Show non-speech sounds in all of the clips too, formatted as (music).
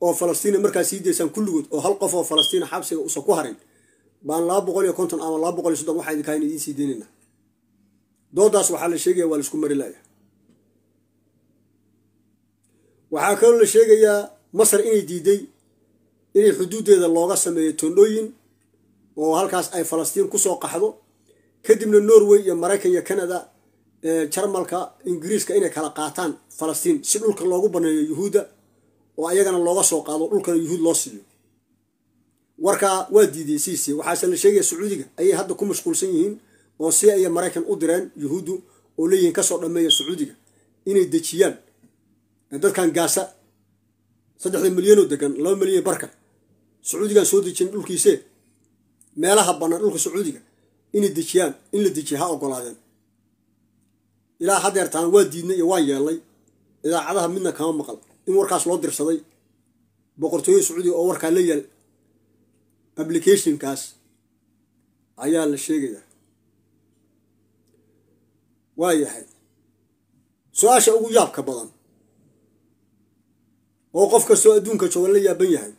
oo falastiina markaa sii daysaan kulligood oo hal qof oo falastiina xabsiga usan ku harin baan laba boqol iyo konton ama laba boqol iyo soddon waxaa idinkaha in idiin sii deynayna doodaas waxaa la sheegaya waa laisku mari laya waxaa kaloo la sheegayaa masar inay diiday inay xuduuddeeda looga sameeyo tondhooyin oo halkaas ay falastiin ku soo qaxdo kadibna norway iyo maraykan iyo canada jarmalka ingiriiska inay kala qaataan falastiin si dhulka loogu baneeyo yuhuudda oo ayagana looga soo qaado dhulkana yuhuud loo siiyo warkaa waa diidiyey siisi waxaase la sheegaya sacuudiga ayay hadda ku mashquulsan yihiin oo si ayay maraykan u direen yuhuuddu oo leeyihiin kasoo dhammeeya sacuudiga inay dejiyaan dadkan gaasa saddexda milyan oo degan laba milyan barka sacuudigaan soo dejin dhulkiisee meelaha bannaan dhulka sacuudiga inay dejiyaan in la dejiya ha ogolaadeen ilaa haddeertaan waa diidnay iyo waan yeelnay idaacadaha midna kama maqal in warkaas loo dirsaday boqortooyo sacuudiga oo warkaa la yaal ablicationkaas ayaa la sheegayaa waa yahay su-aasha ugu yaabka badan oo qof kastoo adduunka jooga la yaaban yahay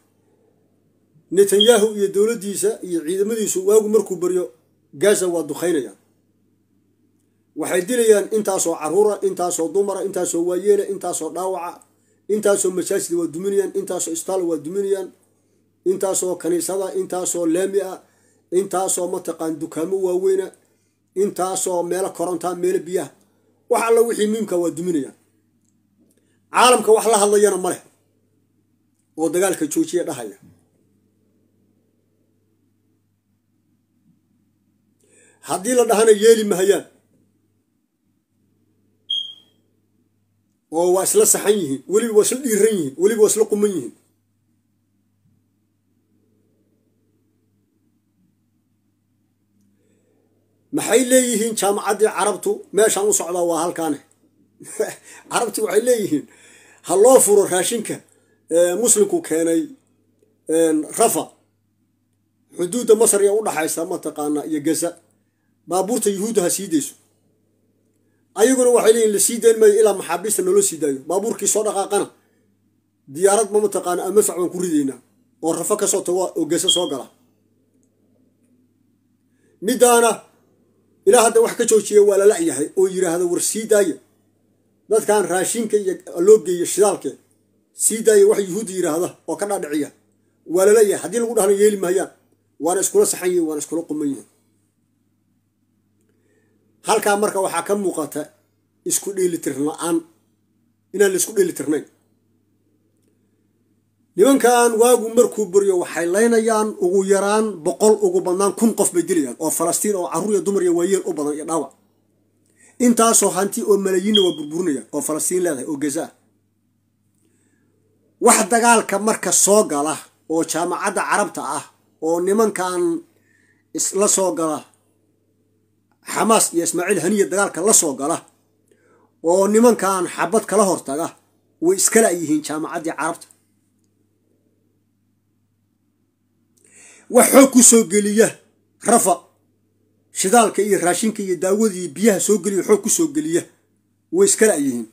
netanyahu iyo dowladdiisa iyo ciidamadiisu waagu markuu baryo gaasa waa dukhaynayaan waxay dilayaan intaasoo caruura intaasoo dumara intaasoo waayeela intaasoo dhaawaca intaasoo masaajid waa duminayaan intaasoo istaal waa duminayaan intaasoo kaniisada intaasoo laami a intaasoo mataqaan dukaamo waaweyna intaasoo meelo korontaa meelo biyaha wax alla wixii muhimka waa duminayaan caalamka wax la hadlayana ma leh oo dagaalka joojiya dhahaya haddii la dhahana yeeli mahayaan oo waa isla saxan yihiin weliba waa isla dhiiran yihiin weliba waa isla quman yihiin maxay leeyihiin jaamacaddii carabtu meeshaan u socdaa waa halkaane (laughs) carabti waxay leeyihiin ha loo furo raashinka muslimku keenay rafa xuduudda u dhaxaysa mataqaanaa iyo gaza baabuurta yuhuudda ha sii dayso ayaguna waxay leeyihin la sii dayn maayo ilaa maxaabiista noola sii daayo baabuurkii soo dhaqaaqana diyaarad ma mataqaana amasac baan ku ridaynaa oo rafo ka soo tago oo gesa soo gala middaana ilaa hadda wax ka joojiya waa la lacyahay oo yidhaahda war sii daaya dadkan raashinka iyo allooggeiyo shidaalkee sii daaya wax yuhuudda yidhaahda oo ka dhaadhiciya waa lala yahay haddii lagu dhahna yeeli maayaan waana iskula saxan yihin waana iskula quman yihin halkaa marka waxaa ka muuqata isku dheelitir aan inaan la isku dheelitirnayn nimankan waagu markuu baryo waxay laynayaan ugu yaraan boqol ugu badnaan kun qof bay dilayaan oo falastiin oo carruur iyo dumar iyo waayeel u badan iyo dhaawac intaasoo hanti oo malayiinna waa burburinayaan oo falastiin leedahay oo gazaa wax dagaalka marka soo gala oo jaamacadda carabta ah oo nimankan isla soo gala xamaas iyo ismaaciil haniya dagaalka la soo gala oo nimankan xabad kala hortaga way iskala yihiin jaamacaddii carabta waxoo ku soo geliya rafa shidaalka iyo raashinka iyo daawadii biyaha soo geliya waxoo ku soo geliya way iskala yihiin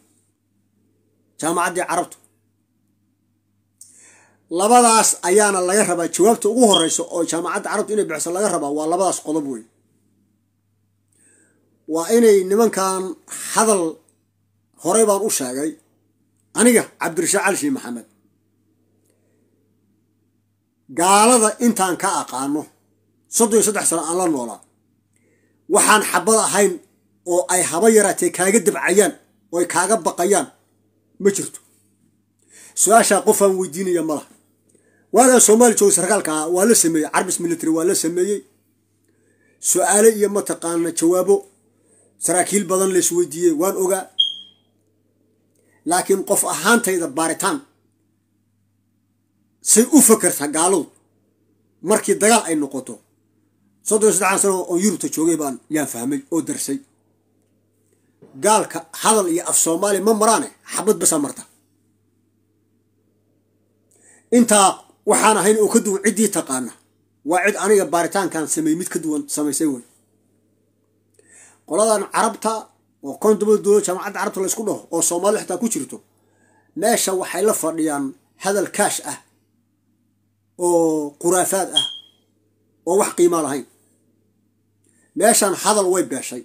jaamacaddii carabta labadaas ayaana laga rabaa jawaabta ugu horeysa oo jaamacadda carabta inay bixiso laga rabaa waa labadaas qodob wey waa inay nimankan hadal horey baan u sheegay aniga cabdirashaaq cali sheekh maxamed gaalada intaan ka aqaano soddon iyo saddex sano aan la noolaa waxaan xabad ahayn oo ay haba yaraatee kaaga dabcayaan oo ay kaaga baqayaan ma jirto su-aashaa qofaan weydiinaya ma laha waagaan soomaali jooga sarkaalka waa la sameeyey carbis military waa la sameeyey su-aale iyo mataqaana jawaabo saraakiil badan la isweydiiyey waan ogaa laakiin qof ahaantayda baaritaan say u fakerta gaaladu markii dagaal ay noqoto soddon saddexan sano oo yurubta joogay baan yaan fahmay oo darsay gaalka hadal iyo af soomaali ma maraane xabad basa marta intaa waxaan ahayn oo ka duwan ciddii taqaana waa cid aniga baaritaankan sameey mid ka duwan samaysay wey qoladan carabta oo koontabada dowlad jamacadda carabta laysku dhaho oo soomaali xitaa ku jirto meesha waxay la fadhiyaan hadal kaash ah oo khuraafaad ah oo wax qiima lahayn meeshan hadal way beeshay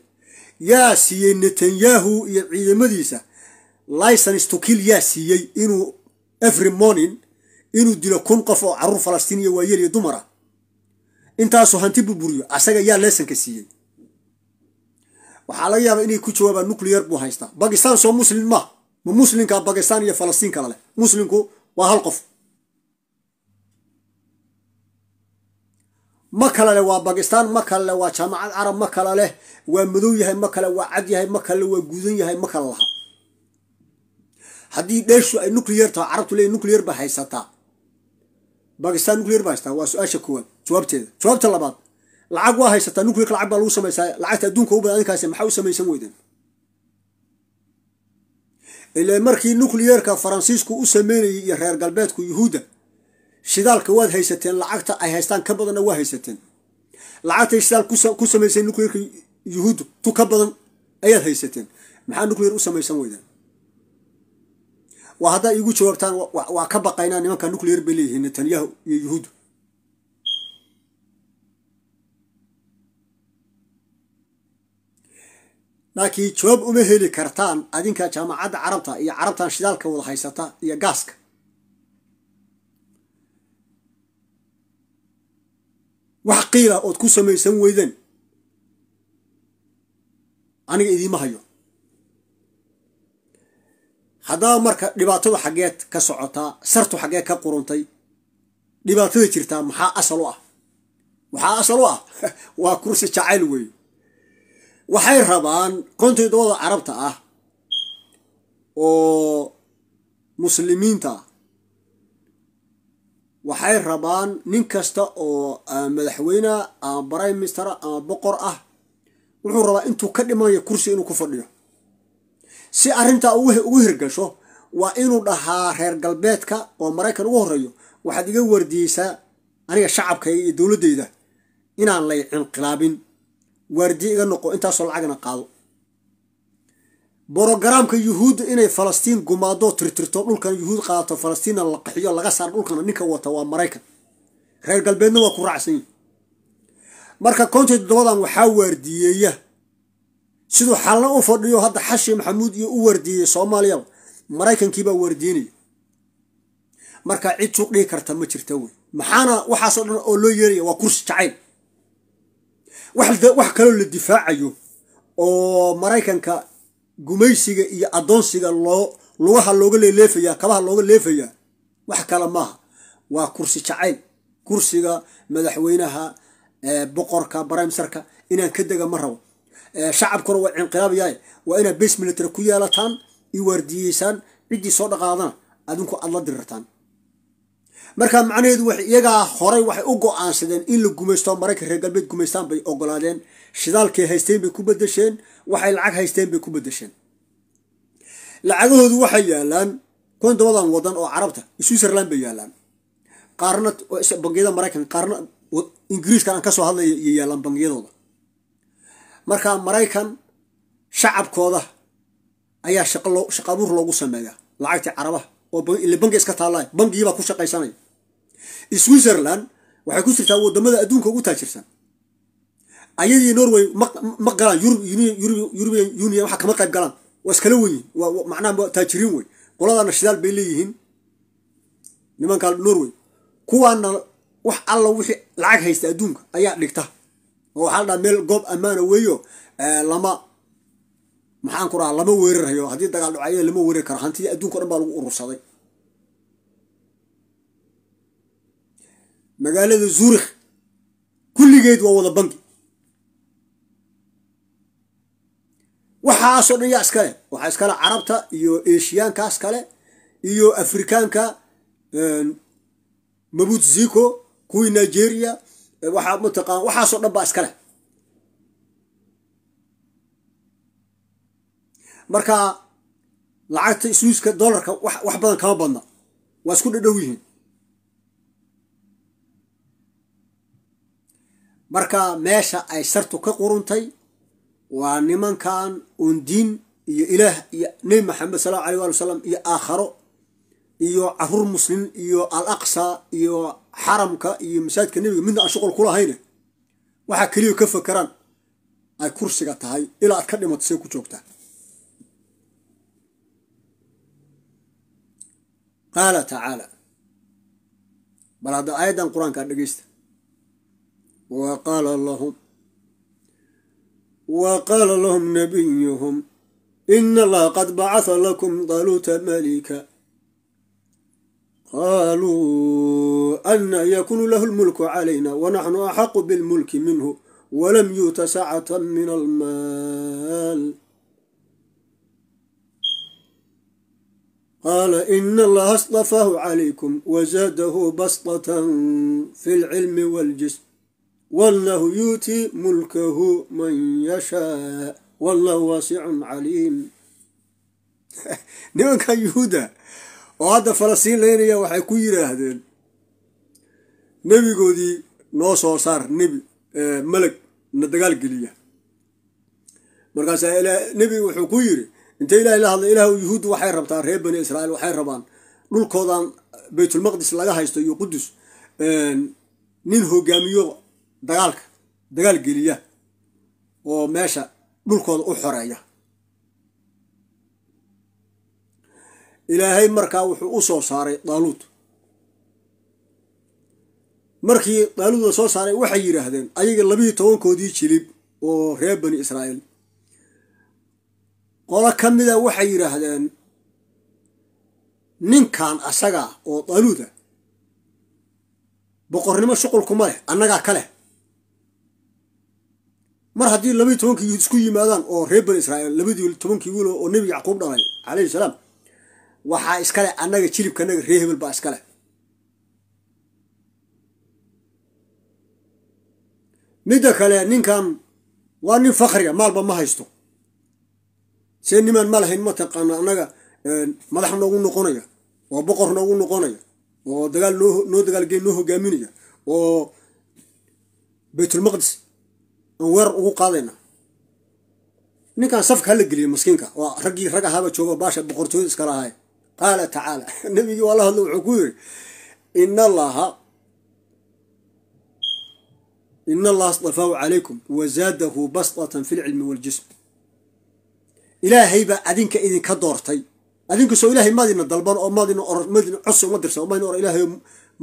yaa siiyey netanyahu iyo ciidamadiisa license to kill yaa siiyey inuu every morning inuu dilo kun qof oo carruur falastiiniya waayeel iyo dumar ah intaasuu hanti burburiyo asaga yaa leesanka siiyey waxaa laga yaabaa inay ku jawaabaan nuclear buu haystaa bakistan soo muslim ma ma muslimka bakistan iyo falastiin kala leh muslinku waa hal qof ma kala leh waa bakistan ma kala leh waa jaamacad carab ma kala leh waa madow yahay ma kale waa cad yahay ma kale waa guudan yahay ma kala laha haddii dheeshu ay nuclear taho carabtu leey nuclear ba haysataa bakistan nuclear ba haysataa waa su-aasha koowaad jawaabteeda jawaabta labaad lacag waa haysataa nuclear lacag baa lagu samaysaa lacagta adduunka u badan adinkaasi maxaa u samaysan weydan ilaa markii nucleerka faransiisku u sameynayay iyo reer galbeedku yuhuudda shidaalka waad haysateen lacagta ay haystaan ka badanna waa haysateen lacagtay shidaal ku samaysay nucleerka yuhuuddu tu ka badan ayaad haysateen maxaa nucleer u samaysan weydaan waa haddaa iigu jawaabtaan waa ka baqaynaa nimanka nucleer bay leeyihiin netanyahu iyo yuhuuddu laakiin jawaab uma heli kartaan adinka jaamacadda carabta iyo carabtan shidaalka wada haysata iyo gaaska wax qiila ood ku samaysan weydeen aniga idiima hayo haddaba marka dhibaatadu xaggeed ka socotaa sartu xaggeed ka quruntay dhibaatada jirtaa maxaa asal u ah waxaa asal u ah (laughs) waa kursi jacayl weeye waxay rabaan kontii dooda carabta ah oo muslimiinta ah waxay rabaan nin kasta oo ah, madaxweyne ama ah, brime minister ama ah, boqor ah wuxuu rabaa intuu ka dhimanayo kursi inuu ku fadhiyo si arrintaa ugu hirgasho waa inuu dhahaa reer galbeedka oo maraykan ugu horeeyo waxaad iga wardiyeysaa aniga shacabkayga iyo dowladdeyda inaan lay inqilaabin waardiye iga noqo intaasoo lacagna qaado borogaraamka yuhuudda inay falastiin gumaadoo tirtirto dhulkan yuhuud qaadato falastiinna la qaxiyo laga saar dhulkana ninka wata waa maraykan reer galbeedna waa ku raacsan marka kontii toddobadan waxaa waardiyeeya siduu xalna u fadhiyo hadda xashi maxamuud iyo u waardiiyey soomaaliyaba maraykankiibaa waardiinaya marka cid suuq dhigi karta ma jirta wey maxaana waxaasoo dhan oo loo yeeraya waa kursi jacayl wax kaloo la difaacayo oo maraykanka gumaysiga iyo addoonsiga loo lugaha looga leeleefayaa kabaha looga leefayaa wax kale maaha waa kursi jacayl kursiga madaxweynaha boqorka brymsarka inaan ka dega ma rabo shacabkuna waa cinqilaabayaay waa inaad base military ku yeelataan i waardiyeysaan ciddii soo dhaqaadana adinku aad la dirirtaan marka macnaheedu wax iyagaa horay waxay u go-aansadeen in la gumaysto maraykan reer galbeed gumaystaan bay ogolaadeen shidaalkay haysteen bay ku bedesheen waxay lacag haysteen bay ku bedesheen lacagahoodu waxay yaalaan kun tobadan wadan oo carabta switzerland bay yaalaan qaarna bangiyada maraykan qaarna ingiriiskan aan kasoo hadlay iyo yaalaan bangiyadooda markaa maraykan shacabkooda ayaa shaqo abuur loogu sameeyaa lacagtii carabaha oo ila bangi iska taallay bangigiibaa ku shaqaysanaya switzerland waxay ku jirtaa wadamada adduunka ugu taajirsan ayadii norway ma galaan yurubian union waxa kama qayb galaan waa iskala weyn manaa macnaha taajiriin wey qoladana shidaal bay leeyihiin nimanka norway kuwaana wax alla wixii lacag haysta adduunka ayaa dhigta oo waxaa ladhaa meel goob ammaana weeyo lama maxaanku dhaha lama weerarayo haddii dagaal dhaco lama weerari karo hantidii adduunka o dhan baa lagu urursaday magaalada zurikh kulligeed waa wada bangi waxaasoo dhan yaa iskale waxaa iskale carabta iyo eshiyaankaas kale iyo afrikaanka mabut zico kuwii nigeria waxaa mataqaa waxaasoo dhan baa iskale marka lacagta iswiiska dolarka wax badan kama badna waa isku dhadhow yihiin marka meesha ay sartu ka quruntay waa nimankan uun diin iyo ilaah iyo nebi maxamed sal allahu alay waali wasalam iyo aakharo iyo caruur muslim iyo al aqsa iyo xaramka iyo masaajidka nebiga midna aan shuqul kulahayne waxaa keliya ka fakeraan ay kursiga tahay ilaa aad ka dhimato say ku joogtaa qaala tacaala bal hadda aayaddan qur-aankaa dhegeysta وقال لهم وقال لهم نبيهم إن الله قد بعث لكم طالوت ملكا قالوا أن يكون له الملك علينا ونحن أحق بالملك منه ولم يؤت سعة من المال قال إن الله اصطفاه عليكم وزاده بسطة في العلم والجسم wallahu yuuti mulkahu man yashaa wallahu waasicun caliim (laughs) nimanka yuhuudda oo hadda falastiin laynaya waxay ku yidhaahdeen nebigoodii noo soo saar nebi eh, malag na dagaal geliya markaasaa nebi wuxuu ku yidhi intay ilaahay la hadla ilaah yuhuuddu waxay rabtaa reer bani israa'iil waxay rabaan dhulkoodan baytulmaqdis laga haysto iyo qudus eh, nin hogaamiyo dagaalka dagaal geliya oo meesha dhulkooda u xoreeya ilaahay markaa wuxuu u soo saaray daaluud markii daaluud la soo saaray waxay yidhaahdeen ayaga labiiyo tobankoodii jilib oo reer bani israa'iil qolo ka mida ah waxay yidhaahdeen ninkan asagaa ah oo daaluuda ah, boqornimo shuqulkuma leh annagaa ka leh mar haddii labaiy tobankii isku yimaadaan oo reer bani israa'iil labadii tobankii wiil oo nebi yacquub dhalay calayhi salaam waxaa iskale annaga jilibka annaga ree hebel baa iskale midda kale ninkan waa nin fakriga maalba ma haysto see nimaan ma lahayn mataqaana annaga madax noogu noqonaya oo boqor noogu noqonaya oo dagaal noo noo dagaalgeyn noo hogaaminaya oo beytulmaqdis aan weerar ugu qaadayna ninkan safka hala geliya maskiinka waa raggii rag ahaaba jooga baasha boqortooyda iskala ahay qaala tacaala (laughs) nabigii waa la hadla wuxuu ku yiri in allaha in allaha asdafaahu calaykum wazaadahu bastatan fi lcilmi waljism ilaahay baa adinka idinka doortay adinka ilahay ilaahay maadina dalban oo maadina maadina cos uma dirsa maadina or ilaahay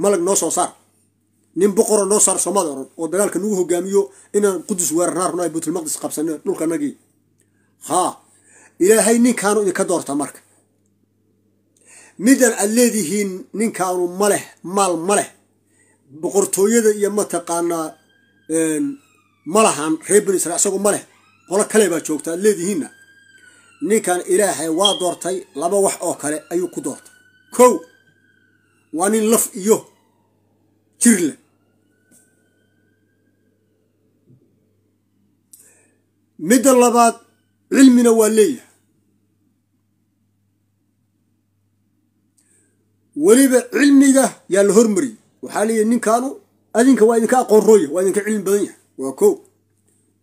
malag noo soo saar nin boqoro noo saar somaad oran oo dagaalka nagu hogaamiyo inaan qudus weerarnaa rabnaa baytulmaqdis qabsana dhulkanagii ha ilaahay ninkaanu idinka doorta marka midan aad leedihiin ninkaanu ma leh maal ma leh boqortooyada iyo mataqaanaa ma lahan reer bani israel isagu ma leh qolo kale baa joogta aad leedihiinna ninkan ilaahay waa doortay laba wax oo kale ayuu ku doortay kow waa nin laf iyo jir midda labaad cilmina waa leeyahay weliba cilmiga yaa la hormariyay waxaa leeyahy ninkaanu adinka waa idinka aqoon rooya waa idinka cilmi badan yahay waa kow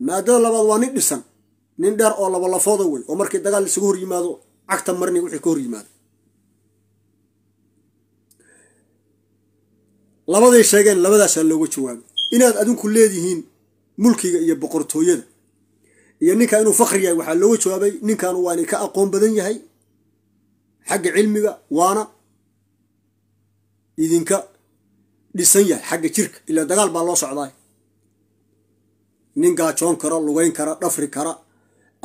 maadada labaad waa nin dhisan nin dheer oo laba wey oo markii dagaal isugu hor yimaado cagta marni wixii ka hor yimaado labaday sheegeen labadaasaa looga jawaabay inaad adinku leedihiin mulkiga iyo boqortooyada iyo ninka inuu fakri yahay waxaa looga jawaabay ninkanu waana ka aqoon badan yahay xagga cilmiga waana idinka dhisan yahay xagga jirka ilaa dagaal baa loo socdaa nin gaajoon kara lugayn kara dhafri kara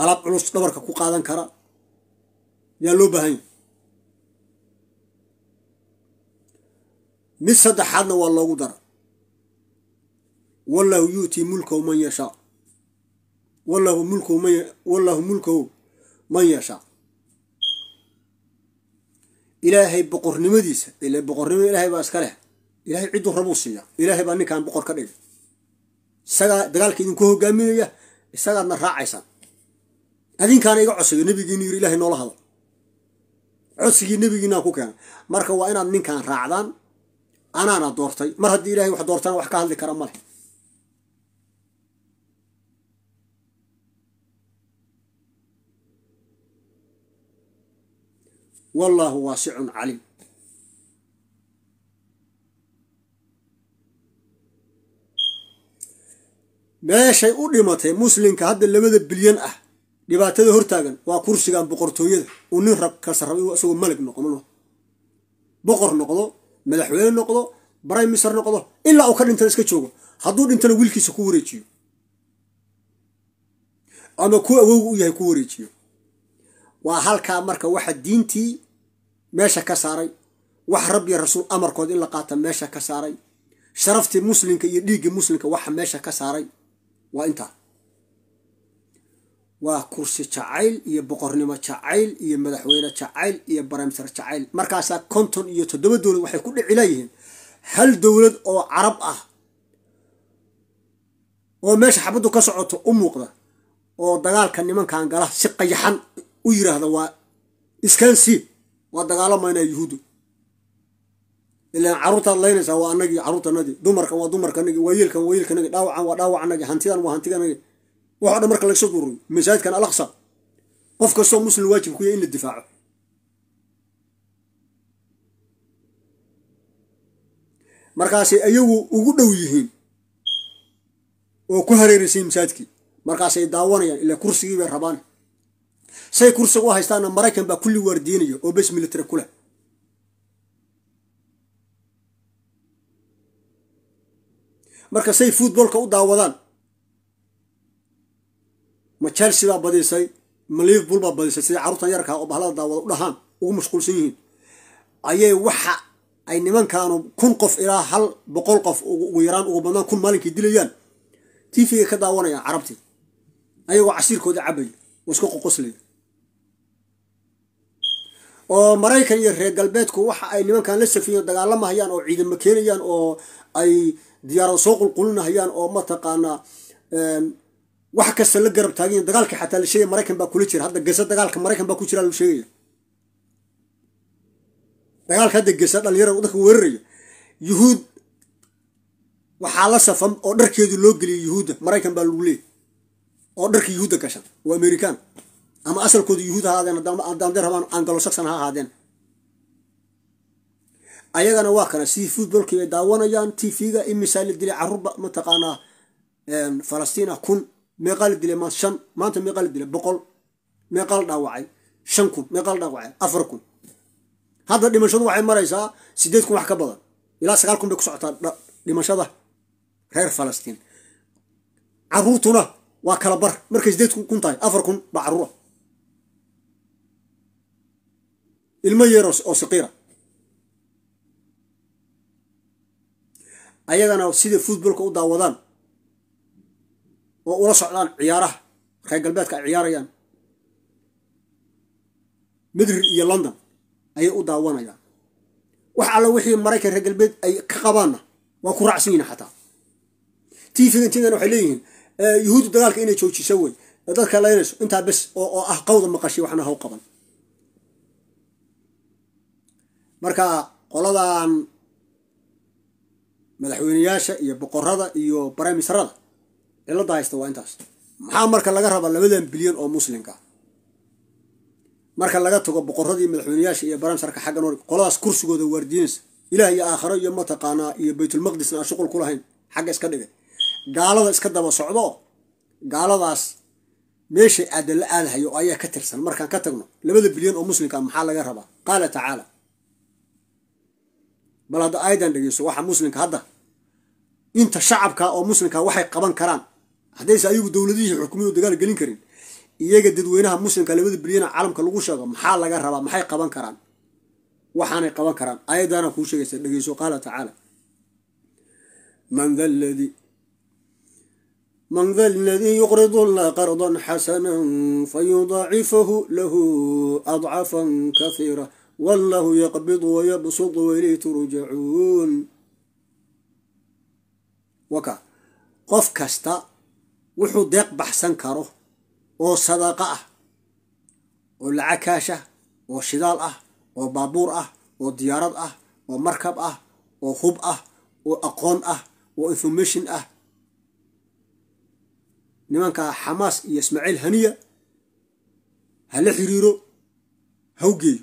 alaab culus dhabarka ku qaadan kara yaa loo baahan yahay mid saddexaadna waa loogu dara wallahu yuutii mulkow man yashaa wallahu mulkhu wallahu mulkahu man yashaa ilaahay boqornimadiisa ile boqornimada ilaahay baa iska leh ilahay cidduu rabuu siiya ilaahay baa ninkan boqor ka dhigay isagaa dagaalka idinku hogaaminaya isagaadna raacaysaan adinkaana iga codsayo nebigiinu yiri ilahay noola hadal codsigii nebigiinaa ku keena marka waa inaad ninkan raacdaan anaana doortay mar haddii ilahay wax doortaan wax ka hadli kara ma leh wallaahu waasicun calim meeshay u dhimatay muslimka hadda labada bilyan ah dhibaatada hortaagan waa kursigan boqortooyada uu nin rabkasa raba inuu isagoo malig noqdo boqor noqdo madaxweyne noqdo brimisar noqdo ilaa uu ka dhintana iska joogo hadduu dhintana wiilkiisa ku wareejiyo ama ku awoog u yahay ku wareejiyo waa halkaa marka waxa diintii meesha ka saaray wax rabbi rasuul amarkood in la qaata meesha ka saaray sharaftii muslimka iyo dhiiggii muslimka waxa meesha ka saaray waa intaa waa kursi jacayl iyo boqornimo jacayl iyo madaxweyne jacayl iyo baremser jacayl markaasaa konton iyo toddoba dowlad waxay ku dhici leeyihiin hal dowlad oo carab ah oo meesha xabaddu ka socoto u muuqda oo dagaalka nimankan gala si qayaxan u yiraahda waa iskansi waa dagaalamayna yuhuuddu ilaan carruurtaad laynaysaa waa anagii carruurtanagii dumarkan waa dumarkanagii waa yiilkan waa yiilkanagii dhaawacan waa dhaawacanagii hantidan waa hantidanagii waxo dhan marka lagsoo ururiyo masaajidkan alaqsa qof kastoo muslim waajib ku kuya in la difaaco markaasay ayagu ugu dhow yihiin oo ku hareeraysayin masaajidkii markaasay daawanayaan ilaa kursigii bay rabaan say kursiga u haystaana maraykan baa kulli waardiinaya oo base military ku leh marka say futboolka u daawadaan ma chelsea baa badisay ma liverpool baa badisay sida carruurtan yarkaa ah oo bahlada daawada u dhahaan ugu mashquulsan yihiin ayay waxa ay nimankaanu kun qof ilaa hal boqol qof ugu yaraan ugu badnaan kun maalinkii dilayaan t v ga ka daawanayaan carabtii ayagoo casiirkooda cabaya oo iska qoqoslaya oo maraykan iyo reer galbeedku waxa ay nimankan la safiyo dagaalamahayaan oo ciidamo keenayaan oo ay diyaarado soo qulqulinahayaan oo mataqaanaa wax kasta la garab taaganya dagaalka xataa la sheegay maraykan baa kula jira hadda gesa dagaalka maraykan baa ku jira lagu sheegaya dagaalka hadda gasa dhalinyarada dalka weeraraya yuhuud waxaa la safan oo dharkeedu loo geliyay yuhuudda maraykan baa lagu leeyay oo dharka yuhuudda gashan waa amerikaan ama asalkooda yuhuud ahaadeen daande rabaan angalo saksan ha ahaadeen ayagana waa kana sidii futbolkii bay daawanayaan tv-ga imisaa la dilay caruurba mataqaanaa falastina kun meeqaa la dilay shan maanta meeqaa la dilay boqol meeqaa la dhaawacay shan kun meeqaa la dhaawacay afar kun hadda dhimashadu waxay maraysaa sideed kun wax ka badan ilaa sagaal kun bay ku socotaa dhimashada reer falastiin caruurtuna waa kala bar markay sideed kun tahay afar kun baa caruura ilmo yeer oo saqiira ayagana sida futbolka u daawadaan oo ula socdaan ciyaaraha reer galbeedka ay ciyaarayaan madrid iyo london ayay u daawanayaan wax alla wixii maraykan reer galbeed ay ka qabaanna waa ku racsan yihin xataa tii firentinana waxay leeyihiin eh, yuhuudda dagaalka inay joojisa wey dadka laynayso intaa bes oo ah qawda maqashay waxna haw qaban marka qoladan madaxweyneyaasha iyo boqorada iyo brimisrada cilada haysta waa intaas maxaa marka laga rabaa labadan bilyan oo muslimka marka laga tago boqoradii madaxweyneyaasha iyo brimisarka xagga noor qoladaas kursigooda waardiinaysa ilaah iyo aakhiro iyo mataqaanaa iyo baytulmaqdisna aan shuqul kulahayn xagga iska dhigay gaalada iska daba socdo gaaladaas meeshay aadan la aadahayo oo ayaa ka tirsan markaan ka tagno labada bilyan oo muslimka maxaa laga rabaa qaala tacaala bal hadda ayadan dhegeyso waxa muslimka hadda inta shacabka oo muslimka waxay qaban karaan haddayse ayagu dowladihii xukumiyu dagaal gelin karin iyaga dadweynaha muslimka labada bilyana caalamka lagu sheego maxaa laga rabaa maxay qaban karaan waxaanay qaban karaan ayadaana kuu sheegaysa dhegeyso qaala tacaala man dadi man da ladii yuqridu llaha qardan xasana fayudaacifahu lahu adcafan kaiira wallahu yaqbidu wayabsudu waileyhi turjacuun waka qof kasta wuxuu deeq baxsan karo oo sadaqa ah oo lacag kaash ah oo shidaal ah oo baabuur ah oo diyaarad ah oo markab ah oo hub ah oo aqoon ah oo information ah nimanka xamaas iyo ismaaciil haniya ha la xiriiro hawgeeyo